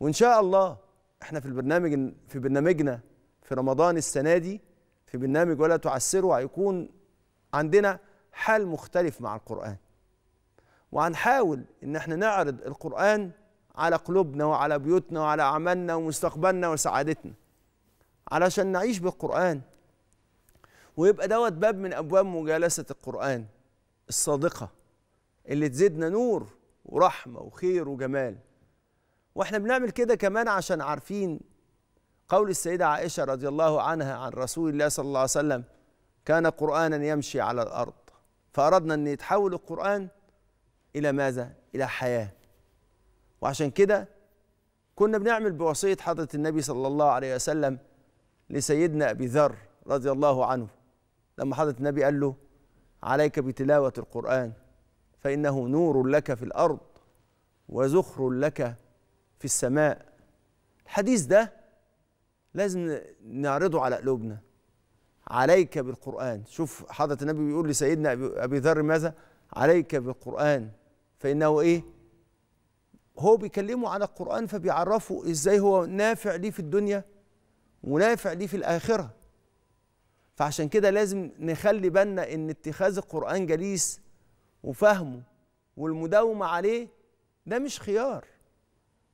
وان شاء الله احنا في البرنامج في برنامجنا في رمضان السنه دي في برنامج ولا تعسروا هيكون عندنا حال مختلف مع القران وهنحاول ان احنا نعرض القران على قلوبنا وعلى بيوتنا وعلى عملنا ومستقبلنا وسعادتنا علشان نعيش بالقرآن ويبقى دوت باب من أبواب مجالسة القرآن الصادقة اللي تزيدنا نور ورحمة وخير وجمال واحنا بنعمل كده كمان عشان عارفين قول السيدة عائشة رضي الله عنها عن رسول الله صلى الله عليه وسلم كان قرآنا يمشي على الأرض فأردنا أن يتحول القرآن إلى ماذا؟ إلى حياة وعشان كده كنا بنعمل بوصية حضرة النبي صلى الله عليه وسلم لسيدنا أبي ذر رضي الله عنه لما حضرة النبي قال له عليك بتلاوة القرآن فإنه نور لك في الأرض وزخر لك في السماء الحديث ده لازم نعرضه على قلوبنا عليك بالقرآن شوف حضرة النبي بيقول لسيدنا أبي ذر ماذا عليك بالقرآن فإنه إيه هو بيكلمه على القرآن فبيعرفه إزاي هو نافع ليه في الدنيا ونافع ليه في الآخرة فعشان كده لازم نخلي بالنا إن اتخاذ القرآن جليس وفهمه والمداومة عليه ده مش خيار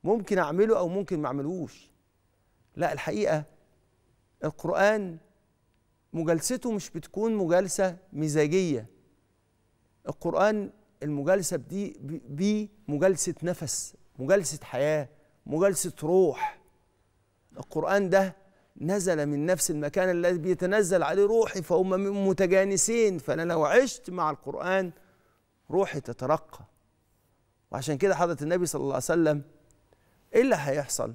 ممكن اعمله او ممكن ما اعملوش لا الحقيقه القران مجالسته مش بتكون مجالسه مزاجيه القران المجالسه دي بيه مجالسه نفس مجالسه حياه مجالسه روح القران ده نزل من نفس المكان الذي بيتنزل عليه روحي فهم متجانسين فانا لو عشت مع القران روحي تترقى وعشان كده حضره النبي صلى الله عليه وسلم ايه اللي هيحصل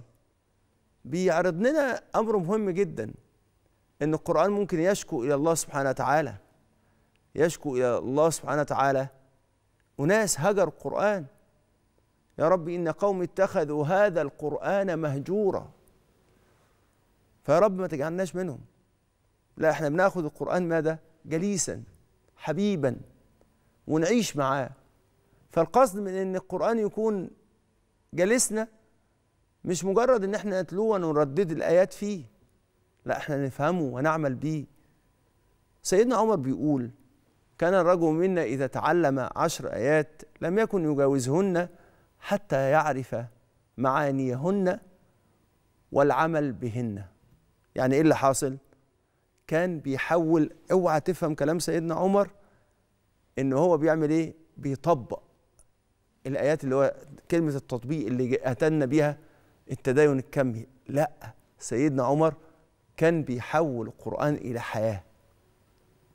بيعرض لنا امر مهم جدا ان القران ممكن يشكو الى الله سبحانه وتعالى يشكو الى الله سبحانه وتعالى اناس هجروا القران يا رب ان قوم اتخذوا هذا القران مهجورا فيا رب ما تجعلناش منهم لا احنا بناخذ القران ماذا جليسا حبيبا ونعيش معاه فالقصد من ان القران يكون جالسنا مش مجرد ان احنا نتلوه ونردد الايات فيه لا احنا نفهمه ونعمل بيه سيدنا عمر بيقول كان الرجل منا اذا تعلم عشر ايات لم يكن يجاوزهن حتى يعرف معانيهن والعمل بهن يعني ايه اللي حاصل كان بيحول اوعى تفهم كلام سيدنا عمر ان هو بيعمل ايه بيطبق الايات اللي هو كلمه التطبيق اللي اتانا بيها التدين الكمي لا سيدنا عمر كان بيحول القرآن إلى حياة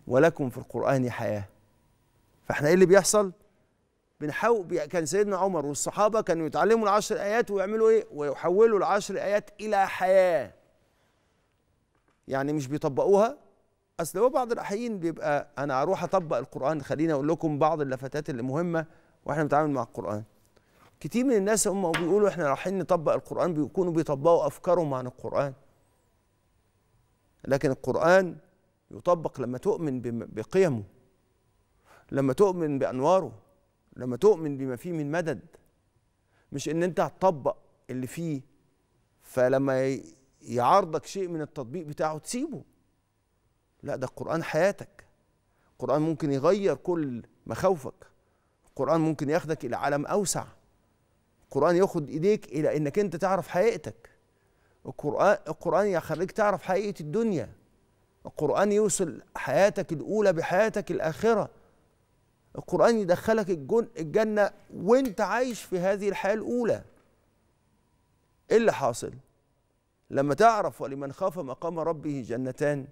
ولكم في القرآن حياة فاحنا ايه اللي بيحصل؟ بنحاول كان سيدنا عمر والصحابة كانوا يتعلموا العشر آيات ويعملوا ايه؟ ويحولوا العشر آيات إلى حياة يعني مش بيطبقوها اصل هو بعض الاحيان بيبقى انا اروح اطبق القران خليني اقول لكم بعض اللفتات اللي مهمه واحنا بنتعامل مع القران كتير من الناس هم بيقولوا احنا رايحين نطبق القرآن بيكونوا بيطبقوا أفكارهم عن القرآن لكن القرآن يطبق لما تؤمن بقيمه لما تؤمن بأنواره لما تؤمن بما فيه من مدد مش ان انت هتطبق اللي فيه فلما يعارضك شيء من التطبيق بتاعه تسيبه لا ده القرآن حياتك القرآن ممكن يغير كل مخاوفك القرآن ممكن ياخدك إلى عالم أوسع القرآن ياخد إيديك إلى إنك أنت تعرف حقيقتك القرآن القرآن يخليك تعرف حقيقة الدنيا القرآن يوصل حياتك الأولى بحياتك الآخرة القرآن يدخلك الجن الجنة وأنت عايش في هذه الحياة الأولى إيه اللي حاصل؟ لما تعرف ولمن خاف مقام ربه جنتان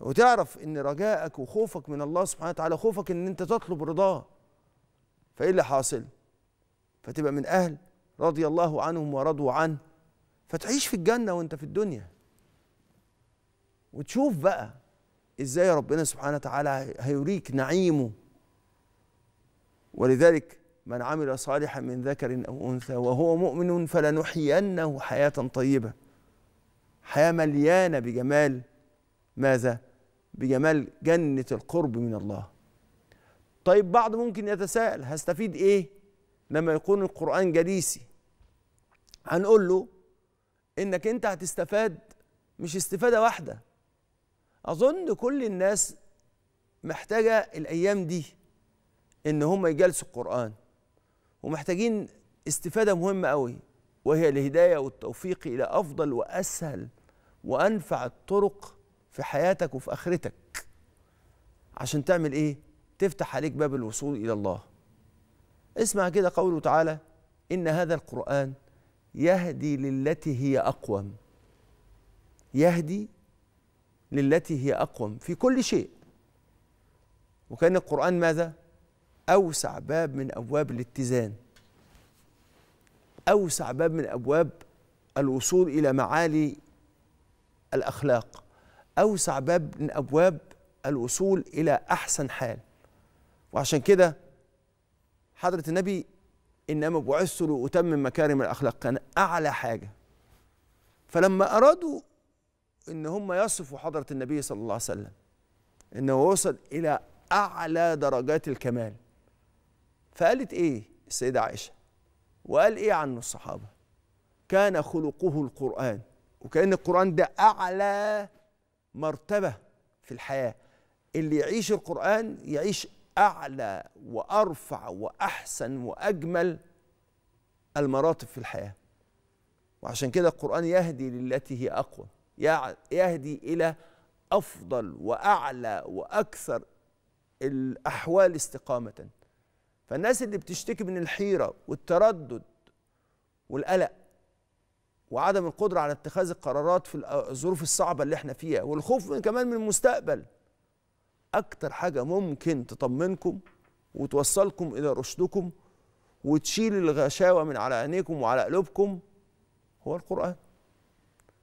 وتعرف ان رجاءك وخوفك من الله سبحانه وتعالى خوفك ان انت تطلب رضاه فايه اللي حاصل فتبقى من أهل رضي الله عنهم ورضوا عنه فتعيش في الجنة وانت في الدنيا وتشوف بقى ازاي ربنا سبحانه وتعالى هيوريك نعيمه ولذلك من عمل صالحا من ذكر او انثى وهو مؤمن فلنحيينه حياه طيبه حياه مليانه بجمال ماذا بجمال جنه القرب من الله طيب بعض ممكن يتساءل هستفيد ايه لما يكون القرآن جليسي هنقول له انك انت هتستفاد مش استفادة واحدة اظن كل الناس محتاجة الايام دي ان هم يجلسوا القرآن ومحتاجين استفادة مهمة قوي وهي الهداية والتوفيق الى افضل واسهل وانفع الطرق في حياتك وفي اخرتك عشان تعمل ايه تفتح عليك باب الوصول الى الله اسمع كده قوله تعالى إن هذا القرآن يهدي للتي هي أقوم يهدي للتي هي أقوم في كل شيء وكان القرآن ماذا؟ أوسع باب من أبواب الاتزان أوسع باب من أبواب الوصول إلى معالي الأخلاق أوسع باب من أبواب الوصول إلى أحسن حال وعشان كده حضرة النبي إنما بعثت لأتمم مكارم الأخلاق كان أعلى حاجة فلما أرادوا إن هم يصفوا حضرة النبي صلى الله عليه وسلم إنه وصل إلى أعلى درجات الكمال فقالت إيه السيدة عائشة وقال إيه عنه الصحابة كان خلقه القرآن وكأن القرآن ده أعلى مرتبة في الحياة اللي يعيش القرآن يعيش اعلى وارفع واحسن واجمل المراتب في الحياه وعشان كده القران يهدي للتي هي اقوى يهدي الى افضل واعلى واكثر الاحوال استقامه فالناس اللي بتشتكي من الحيره والتردد والقلق وعدم القدره على اتخاذ القرارات في الظروف الصعبه اللي احنا فيها والخوف من كمان من المستقبل اكتر حاجه ممكن تطمنكم وتوصلكم الى رشدكم وتشيل الغشاوه من على عينيكم وعلى قلوبكم هو القران